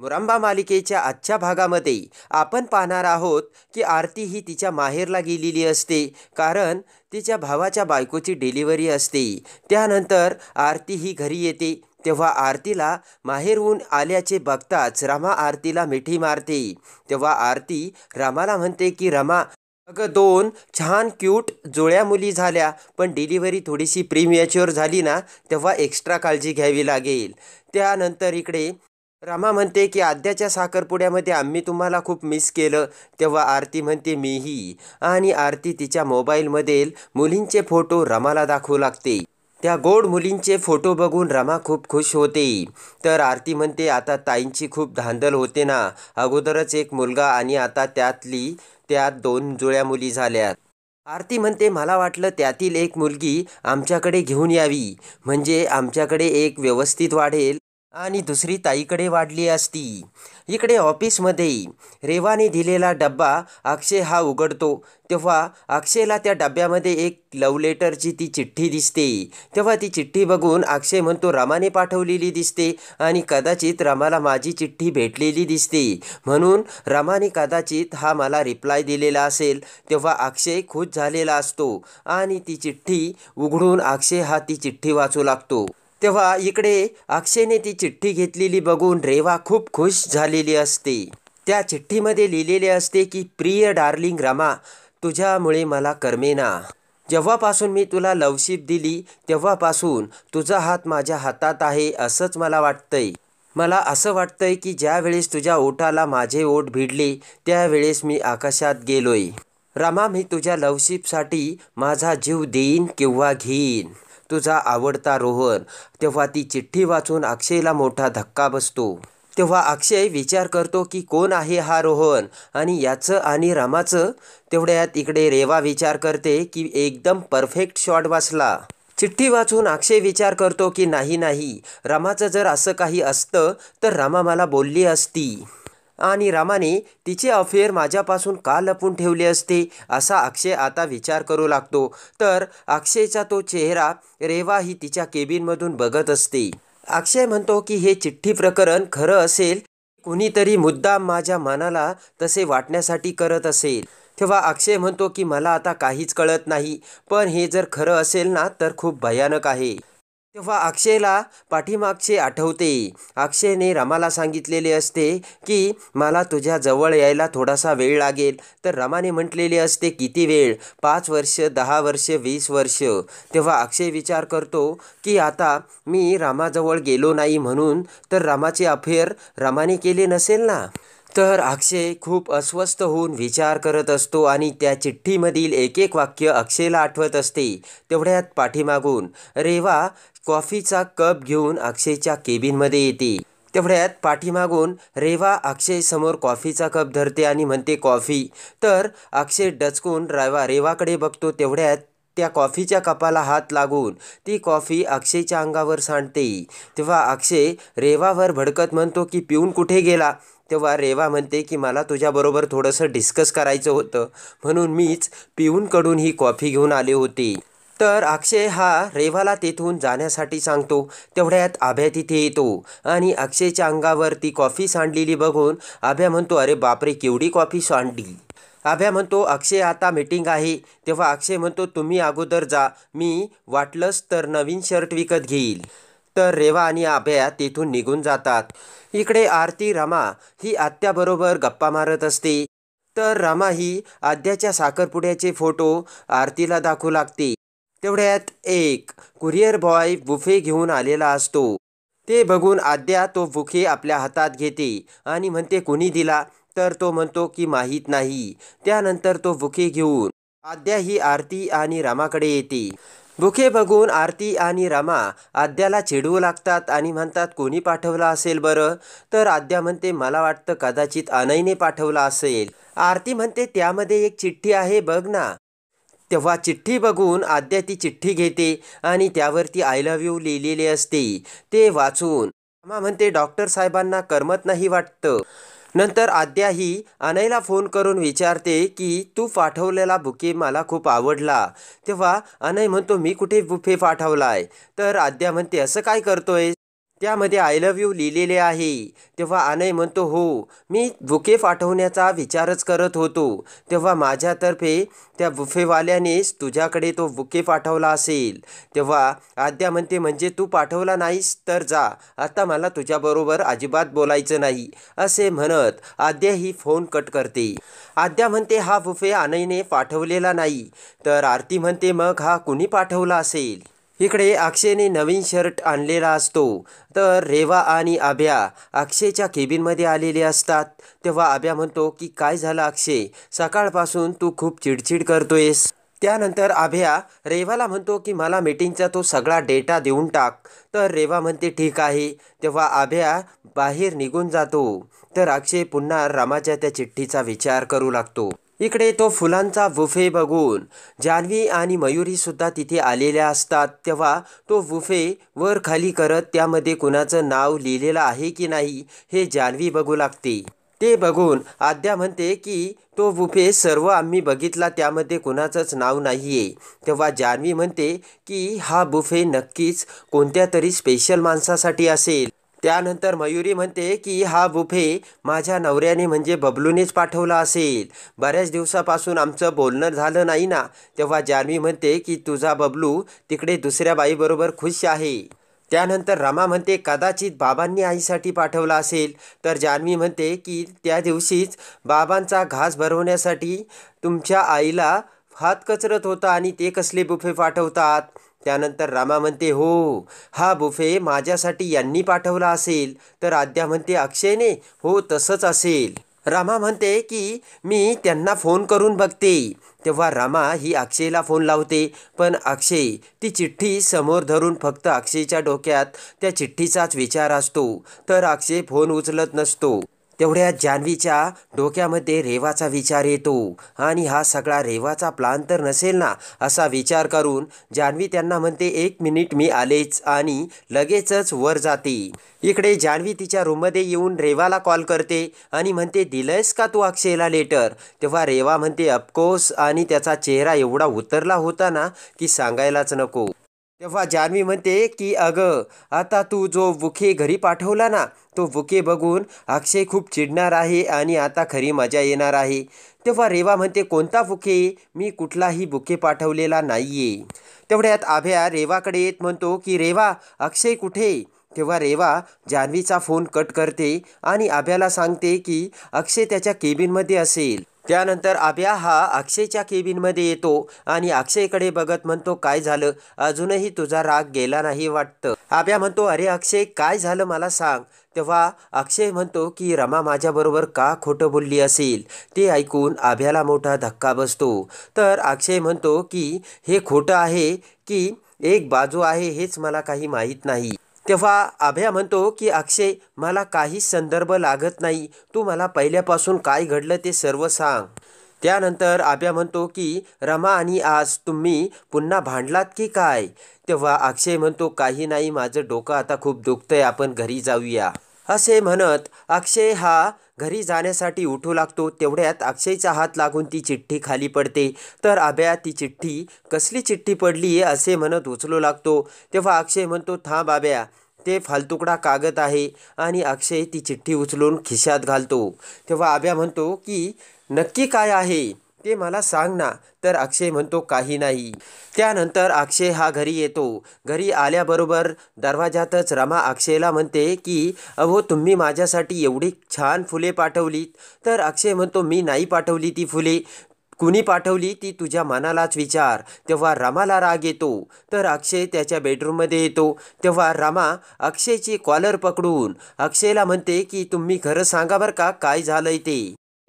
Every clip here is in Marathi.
मुरंबा मालिकेच्या आजच्या भागामध्ये आपण पाहणार आहोत की आरती ही तिच्या माहेरला गेलेली असते कारण तिच्या भावाच्या बायकोची डिलिव्हरी असते त्यानंतर आरती ही घरी येते तेव्हा आरतीला माहेरहून आल्याचे बघताच रमा आरतीला मिठी मारते तेव्हा आरती रामाला म्हणते की रमा अगं दोन छान क्यूट जुळ्या मुली झाल्या पण डिलिव्हरी थोडीशी प्रीमियाच्युअर झाली ना तेव्हा एक्स्ट्रा काळजी घ्यावी लागेल त्यानंतर इकडे रामा म्हणते की आद्याच्या साखरपुड्यामध्ये आम्ही तुम्हाला खूप मिस केलं तेव्हा आरती म्हणते मीही आणि आरती तिच्या मोबाईलमधील मुलींचे फोटो रमाला दाखवू लागते त्या गोड मुलींचे फोटो बघून रमा खूप खुश होते तर आरती म्हणते आता ताईंची खूप धांदल होते ना अगोदरच एक मुलगा आणि आता त्यातली त्यात दोन जुळ्या मुली झाल्यात आरती म्हणते मला वाटलं त्यातील एक मुलगी आमच्याकडे घेऊन यावी म्हणजे आमच्याकडे एक व्यवस्थित वाढेल आणि दुसरी ताईकडे वाढली असती इकडे ऑफिसमध्ये रेवाने दिलेला डब्बा अक्षय हा उघडतो तेव्हा अक्षयला त्या डब्यामध्ये एक लव लेटरची ती चिठ्ठी दिसते तेव्हा ती चिठ्ठी बघून अक्षय म्हणतो रमाने पाठवलेली दिसते आणि कदाचित रमाला माझी चिठ्ठी भेटलेली दिसते म्हणून रमाने कदाचित हा मला रिप्लाय दिलेला असेल तेव्हा अक्षय खुश झालेला असतो आणि ती चिठ्ठी उघडून अक्षय हा ती चिठ्ठी वाचू लागतो तेव्हा इकडे अक्षयने ती चिठ्ठी घेतलेली बघून रेवा खूप खुश झालेली असते त्या चिठ्ठीमध्ये लिहिलेले असते की प्रिय डार्लिंग रमा तुझ्यामुळे मला कर्मेना जेव्हापासून मी तुला लवशिप दिली तेव्हापासून तुझा हात माझ्या हातात आहे असंच मला वाटतंय मला असं वाटतंय की ज्यावेळेस तुझ्या ओठाला माझे ओठ भिडले त्यावेळेस मी आकाशात गेलोय रामा मी तुझ्या लवशिपसाठी माझा जीव देईन किंवा घेईन तुझा आवडता रोहन तेव्हा ती चिठ्ठी वाचून अक्षयला मोठा धक्का बसतो तेव्हा अक्षय विचार करतो की कोण आहे हा रोहन आणि याचं आणि रामाचं तेवढ्यात इकडे रेवा विचार करते की एकदम परफेक्ट शॉट वाचला चिठ्ठी वाचून अक्षय विचार करतो की नाही नाही रामाचं जर असं काही असतं तर रामा मला बोलली असती आणि रामाने तिचे अफेअर माझ्यापासून का लपून ठेवले असते असा अक्षय आता विचार करू लागतो तर अक्षयचा तो चेहरा रेवा ही तिच्या केबिनमधून बघत असते अक्षय म्हणतो की हे चिठ्ठी प्रकरण खरं असेल कुणीतरी मुद्दाम माझ्या मनाला तसे वाटण्यासाठी करत असेल तेव्हा अक्षय म्हणतो की मला आता काहीच कळत नाही पण हे जर खरं असेल ना तर खूप भयानक आहे तेव्हा अक्षयला पाठीमागचे आठवते अक्षयने रमाला सांगितलेले असते की मला तुझ्या जवळ यायला थोडासा वेळ लागेल तर रमाने म्हटलेले असते किती वेळ पाच वर्ष दहा वर्ष वीस वर्ष तेव्हा अक्षय विचार करतो की आता मी रामाजवळ गेलो नाही म्हणून तर रामाचे अफेअर रमाने केले नसेल ना तर अक्षय खूप अस्वस्थ होऊन विचार करत असतो आणि त्या चिठ्ठीमधील एक एक वाक्य अक्षयला आठवत असते तेवढ्यात पाठीमागून रेवा कॉफीचा कप घेऊन अक्षयच्या केबिनमध्ये येते तेवढ्यात पाठीमागून रेवा अक्षय समोर कॉफीचा कप धरते आणि म्हणते कॉफी तर अक्षय डचकून रेवा रेवाकडे बघतो तेवढ्यात त्या कॉफीच्या कपाला हात लागून ती कॉफी अक्षयच्या अंगावर सांडते तेव्हा अक्षय रेवावर भडकत म्हणतो की पिऊन कुठे गेला तेव्हा रेवा म्हणते की मला तुझ्याबरोबर थोडंसं डिस्कस करायचं होतं म्हणून मीच पिऊनकडून ही कॉफी घेऊन आले होते तर अक्षय हा रेवाला तेथून जाण्यासाठी सांगतो तेवढ्यात आभ्या तिथे येतो आणि अक्षयच्या अंगावर ती कॉफी सांडलेली बघून आभ्या म्हणतो अरे बापरे केवढी कॉफी सांडली आभ्या म्हणतो अक्षय आता मीटिंग आहे तेव्हा अक्षय म्हणतो तुम्ही अगोदर जा मी वाटलंच तर नवीन शर्ट विकत घेईल तर रेवा आणि आभ्या तिथून निघून जातात इकडे आरती रमा ही आत्याबरोबर गप्पा मारत असते तर रमा ही आद्याच्या साखरपुड्याचे फोटो आरतीला दाखवू लागते तेवढ्यात एक कुरिअर बॉय बुफे घेऊन आलेला असतो ते बघून आद्या तो बुके आपल्या हातात घेते आणि म्हणते कुणी दिला तर तो म्हणतो की माहीत नाही त्यानंतर तो बुके घेऊन आद्या ही आरती आणि रामाकडे येते भुखे बघून आरती आणि रमा आद्याला चिडवू लागतात आणि म्हणतात कोणी पाठवला असेल बरं तर आद्या म्हणते मला वाटतं कदाचित अनयने पाठवला असेल आरती म्हणते त्यामध्ये एक चिठ्ठी आहे बघ ना तेव्हा चिठ्ठी बघून आद्या ती चिठ्ठी घेते आणि त्यावरती आय लव्ह यू लिहिलेले असते ते वाचून रमा म्हणते डॉक्टर साहेबांना करमत नाही वाटतं नंतर आद्या ही अनयला फोन करून विचारते की तू पाठवलेला बुके मला खूप आवडला तेव्हा अनय म्हणतो मी कुठे बुफे पाठवलाय तर आद्या म्हणते असं काय करतोय त्यामध्ये आय लव्ह यू लिहिलेले आहे तेव्हा अनय म्हणतो हो मी बुके पाठवण्याचा विचारच करत होतो तेव्हा माझ्यातर्फे त्या बुफेवाल्यानेच तुझ्याकडे तो बुके पाठवला असेल तेव्हा आद्या म्हणते म्हणजे तू पाठवला नाहीस तर जा आता मला तुझ्याबरोबर अजिबात बोलायचं नाही असे म्हणत आद्या ही फोन कट करते आद्या म्हणते हा बुफे अनयने पाठवलेला नाही तर आरती म्हणते मग हा कुणी पाठवला असेल इकडे अक्षयने नवीन शर्ट आणलेला असतो तर रेवा आणि आभ्या अक्षयच्या केबिनमध्ये आलेले असतात तेव्हा आभ्या म्हणतो की काय झालं अक्षय सकाळपासून तू खूप चिडचिड करतोयस त्यानंतर आभ्या रेवाला म्हणतो की मला मीटिंगचा तो सगळा डेटा देऊन टाक तर रेवा म्हणते ठीक आहे तेव्हा आभ्या बाहेर निघून जातो तर अक्षय पुन्हा रामाच्या त्या चिठ्ठीचा विचार करू लागतो इकडे तो फुलांचा बुफे बघून जान्हवी आणि मयुरीसुद्धा तिथे आलेल्या असतात तेव्हा तो बुफे वर खाली करत त्यामध्ये कुणाचं नाव लिहिलेलं आहे की नाही हे जान्हवी बघू लागते ते बघून आद्या म्हणते की तो बुफे सर्व आम्ही बघितला त्यामध्ये कुणाचंच नाव नाही आहे तेव्हा जान्हवी म्हणते की हा बुफे नक्कीच कोणत्या तरी स्पेशल माणसासाठी असेल त्यानंतर मयुरी म्हणते की हा बुफे माझ्या नवऱ्याने म्हणजे बबलूनेच पाठवला असेल बऱ्याच दिवसापासून आमचं बोलणं झालं नाही ना तेव्हा जान्हवी म्हणते की तुझा बबलू तिकडे दुसऱ्या बाईबरोबर खुश आहे त्यानंतर रमा म्हणते कदाचित बाबांनी आईसाठी पाठवला असेल तर जान्हवी म्हणते की त्या दिवशीच बाबांचा घास भरवण्यासाठी तुमच्या आईला हात कचरत होता आणि ते कसले बुफे पाठवतात त्यानंतर रामा म्हणते हो हा बुफे माझ्यासाठी यांनी पाठवला असेल तर आद्या म्हणते अक्षयने हो तसंच असेल रामा म्हणते की मी त्यांना फोन करून बघते तेव्हा रामा ही अक्षयला फोन लावते पण अक्षय ती चिठ्ठी समोर धरून फक्त अक्षयच्या डोक्यात त्या चिठ्ठीचाच विचार असतो तर अक्षय फोन उचलत नसतो तेवढ्या जान्हवीच्या डोक्यामध्ये रेवाचा विचार येतो आणि हा सगळा रेवाचा प्लान तर नसेल ना असा विचार करून जान्हवी त्यांना म्हणते एक मिनिट मी आलेच आणि लगेचच वर जाते इकडे जान्हवी तिच्या रूममध्ये येऊन रेवाला कॉल करते आणि म्हणते दिलंयस का तू अक्षयला लेटर तेव्हा रेवा म्हणते अफकोर्स आणि त्याचा चेहरा एवढा उतरला होता ना की सांगायलाच नको तेव्हा जान्हवी म्हणते की अगं आता तू जो बुके घरी पाठवला ना तो बुके बघून अक्षय खूप चिडणार आहे आणि आता खरी मजा येणार आहे तेव्हा रेवा म्हणते कोणता बुके मी कुठलाही बुके पाठवलेला नाहीये तेवढ्यात आभ्या रेवाकडे येत म्हणतो की रेवा अक्षय कुठे तेव्हा रेवा जान्हवीचा फोन कट करते आणि आभ्याला सांगते की अक्षय त्याच्या केबिनमध्ये असेल त्यानंतर आभ्या हा अक्षयच्या केबिनमध्ये येतो आणि अक्षयकडे बघत म्हणतो काय झालं अजूनही तुझा राग गेला नाही वाटतं आभ्या म्हणतो अरे अक्षय काय झालं मला सांग तेव्हा अक्षय म्हणतो की रमा माझ्याबरोबर का खोटं बोलली असेल ते ऐकून आभ्याला मोठा धक्का बसतो तर अक्षय म्हणतो की हे खोटं आहे की एक बाजू आहे हेच मला काही माहीत नाही तेव्हा अभया म्हणतो की अक्षय मला काही संदर्भ लागत नाही तू मला पहिल्यापासून काय घडलं ते सर्व सांग त्यानंतर आभ्या म्हणतो की रमा आणि आज तुम्ही पुन्हा भांडलात की काय तेव्हा अक्षय म्हणतो काही नाही माझं डोकं आता खूप दुखतंय आपण घरी जाऊया असे म्हणत अक्षय हा घरी जाण्यासाठी उठू लागतो तेवढ्यात अक्षयचा हात लागून ती चिठ्ठी खाली पडते तर आब्या ती चिठ्ठी कसली चिठ्ठी पडली आहे असे म्हणत उचलू लागतो तेव्हा अक्षय म्हणतो थांब आब्या ते फालतुकडा कागद आहे आणि अक्षय ती चिठ्ठी उचलून खिशात घालतो तेव्हा आब्या म्हणतो की नक्की काय आहे ते मला सांग ना तर अक्षय म्हणतो काही नाही त्यानंतर अक्षय हा घरी येतो घरी आल्याबरोबर दरवाजातच रमा अक्षयला म्हणते की अहो तुम्ही माझ्यासाठी एवढी छान फुले पाठवलीत तर अक्षय म्हणतो मी नाही पाठवली ती फुले कुणी पाठवली ती तुझ्या मनालाच विचार तेव्हा रमाला राग येतो तर अक्षय त्याच्या बेडरूममध्ये येतो तेव्हा रमा अक्षयची कॉलर पकडून अक्षयला म्हणते की तुम्ही घरं सांगा बरं का काय झालंय ते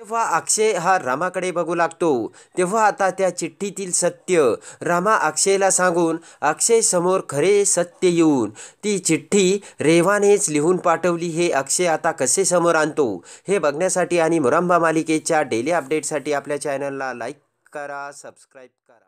जेव्हा अक्षय हा रामाकडे बघू लागतो तेव्हा आता त्या चिठ्ठीतील सत्य रामा अक्षयला सांगून अक्षय समोर खरे सत्य येऊन ती चिठ्ठी रेवानेच लिहून पाठवली हे अक्षय आता कसे समोर आणतो हे बघण्यासाठी आणि मुरंबा मालिकेच्या डेली अपडेटसाठी आपल्या चॅनलला लाईक करा सबस्क्राईब करा